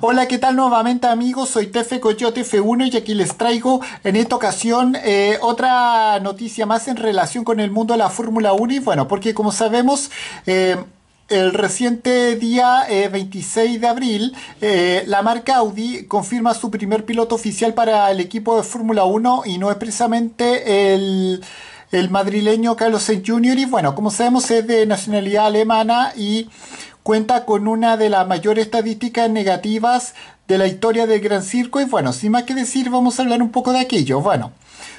Hola, ¿qué tal nuevamente amigos? Soy Tefe Coyote F1 y aquí les traigo en esta ocasión eh, otra noticia más en relación con el mundo de la Fórmula 1 y bueno, porque como sabemos... Eh, el reciente día 26 eh, de abril, la marca Audi confirma su primer piloto oficial para el equipo de Fórmula 1 y no es precisamente el, el madrileño Carlos Sainz Jr. Y bueno, como sabemos es de nacionalidad alemana y cuenta con una de las mayores estadísticas negativas de la historia del Gran Circo y bueno, sin más que decir vamos a hablar un poco de aquello. Bueno,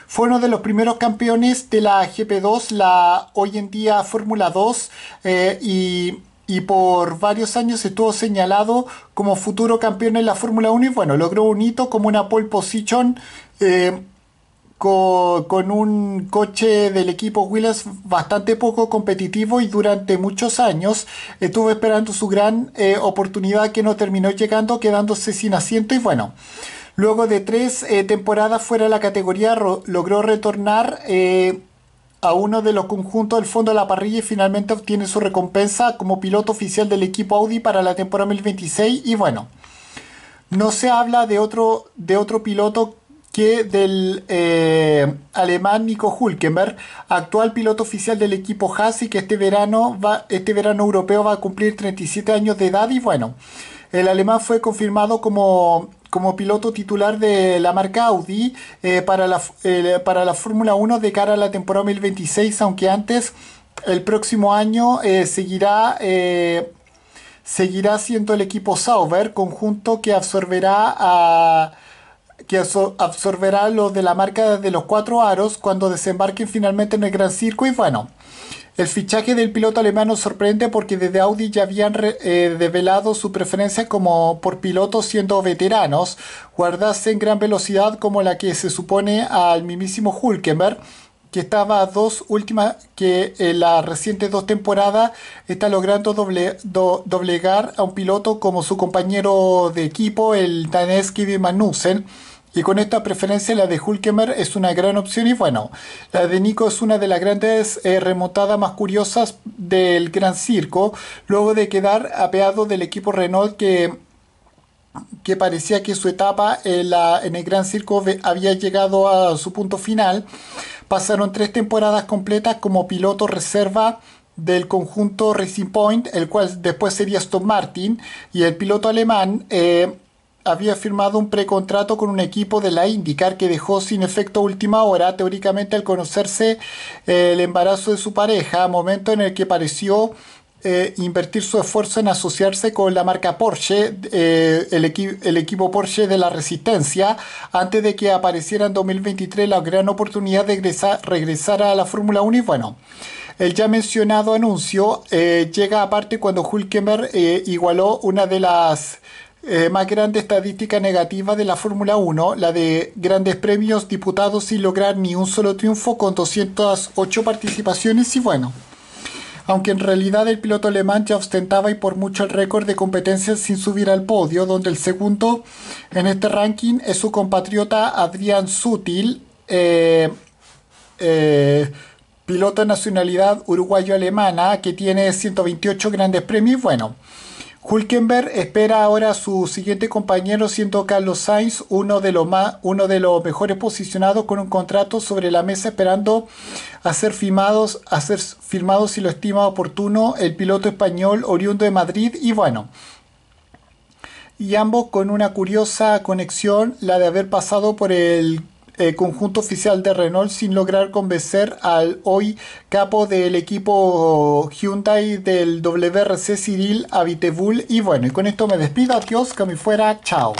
fue uno de los primeros campeones de la GP2, la hoy en día Fórmula 2 eh, y por varios años estuvo señalado como futuro campeón en la Fórmula 1 y bueno, logró un hito como una pole position eh, con, un coche del equipo Williams bastante poco competitivo y durante muchos años estuvo esperando su gran eh, oportunidad que no terminó llegando, quedándose sin asiento y bueno. Luego de tres eh, temporadas fuera de la categoría, logró retornar eh, a uno de los conjuntos del fondo de la parrilla y finalmente obtiene su recompensa como piloto oficial del equipo Audi para la temporada 2026. Y bueno, no se habla de otro, de otro piloto que del eh, alemán Nico Hulkenberg, actual piloto oficial del equipo Haas y que este verano, va, este verano europeo va a cumplir 37 años de edad y bueno, el alemán fue confirmado como como piloto titular de la marca Audi eh, para la, eh, para la Fórmula 1 de cara a la temporada 2026, aunque antes, el próximo año, seguirá, seguirá siendo el equipo Sauber, conjunto que absorberá a que absorberá lo de la marca de los cuatro aros cuando desembarquen finalmente en el Gran Circo y bueno. El fichaje del piloto alemán nos sorprende porque desde Audi ya habían revelado eh, develado su preferencia como por pilotos siendo veteranos, guardarse en gran velocidad como la que se supone al mismísimo Hulkenberg, que estaba a dos últimas que en las recientes dos temporadas está logrando doblegar a un piloto como su compañero de equipo, el danés Kevin Magnussen y con esta preferencia la de Hulkemer es una gran opción y bueno, la de Nico es una de las grandes eh, remotadas remontadas más curiosas del Gran Circo, luego de quedar apeado del equipo Renault que que parecía que su etapa en, el Gran Circo había llegado a su punto final. Pasaron tres temporadas completas como piloto reserva del conjunto Racing Point, el cual después sería Aston Martin, y el piloto alemán eh, había firmado un precontrato con un equipo de la indicar que dejó sin efecto última hora, teóricamente al conocerse eh, el embarazo de su pareja, momento en el que pareció eh, invertir su esfuerzo en asociarse con la marca Porsche, eh, el, equipo Porsche de la Resistencia, antes de que apareciera en 2023 la gran oportunidad de regresar, a la Fórmula 1 y bueno. El ya mencionado anuncio llega aparte cuando Hulkemer igualó una de las eh, más grande estadística negativa de la Fórmula 1, la de grandes premios diputados sin lograr ni un solo triunfo con 208 participaciones y bueno. Aunque en realidad el piloto alemán ya ostentaba y por mucho el récord de competencias sin subir al podio, donde el segundo en este ranking es su compatriota Adrián Sutil, eh, eh, piloto de nacionalidad uruguayo-alemana, que tiene 128 grandes premios. Bueno, Hulkenberg espera ahora a su siguiente compañero siendo Carlos Sainz uno de, los más, uno de los mejores posicionados con un contrato sobre la mesa esperando a ser, firmados, a ser firmado si lo estima oportuno el piloto español oriundo de Madrid y bueno. Y ambos con una curiosa conexión, la de haber pasado por el eh, conjunto oficial de Renault sin lograr convencer al hoy capo del equipo Hyundai del WRC Cyril Abitebul. Y bueno, y con esto me despido. Adiós, que me fuera. Chao.